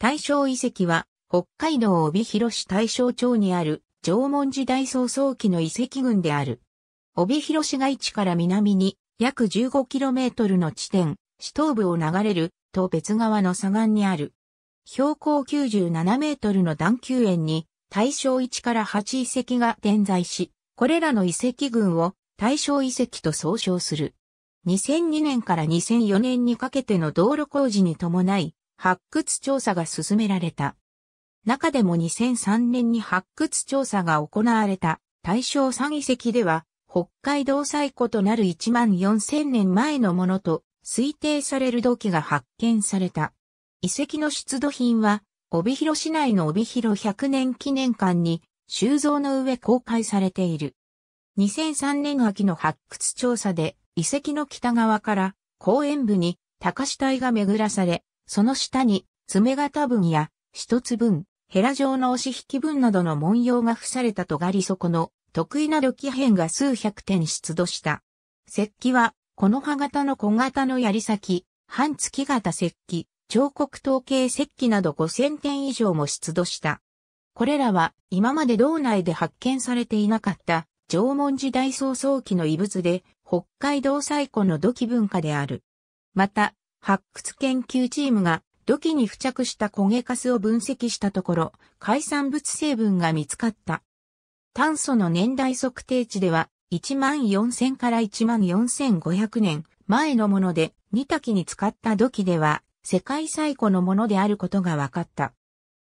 大正遺跡は、北海道帯広市大正町にある縄文時代早々期の遺跡群である。帯広市街地から南に約 15km の地点、市東部を流れる東別川の左岸にある。標高97メートルの段丘園に大正1から8遺跡が点在し、これらの遺跡群を大正遺跡と総称する。2002年から2004年にかけての道路工事に伴い、発掘調査が進められた。中でも2003年に発掘調査が行われた大正3遺跡では、北海道最古となる1万4000年前のものと推定される土器が発見された。遺跡の出土品は、帯広市内の帯広100年記念館に収蔵の上公開されている。2003年秋の発掘調査で遺跡の北側から公園部に高死体が巡らされ、その下に、爪型分や、一つ分、ヘラ状の押し引き分などの文様が付された尖り底の、得意な土器片が数百点出土した。石器は、この葉型の小型の槍先、半月型石器、彫刻統計石器など5000点以上も出土した。これらは今まで道内で発見されていなかった縄文時代早々期の遺物で北海道最古の土器文化である。また、発掘研究チームが土器に付着した焦げカスを分析したところ、海産物成分が見つかった。炭素の年代測定値では、14000から14500年前のもので、煮炊きに使った土器では、世界最古のものであることが分かった。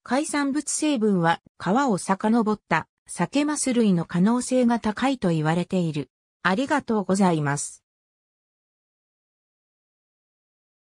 海産物成分は、川を遡った、酒マス類の可能性が高いと言われている。ありがとうございます。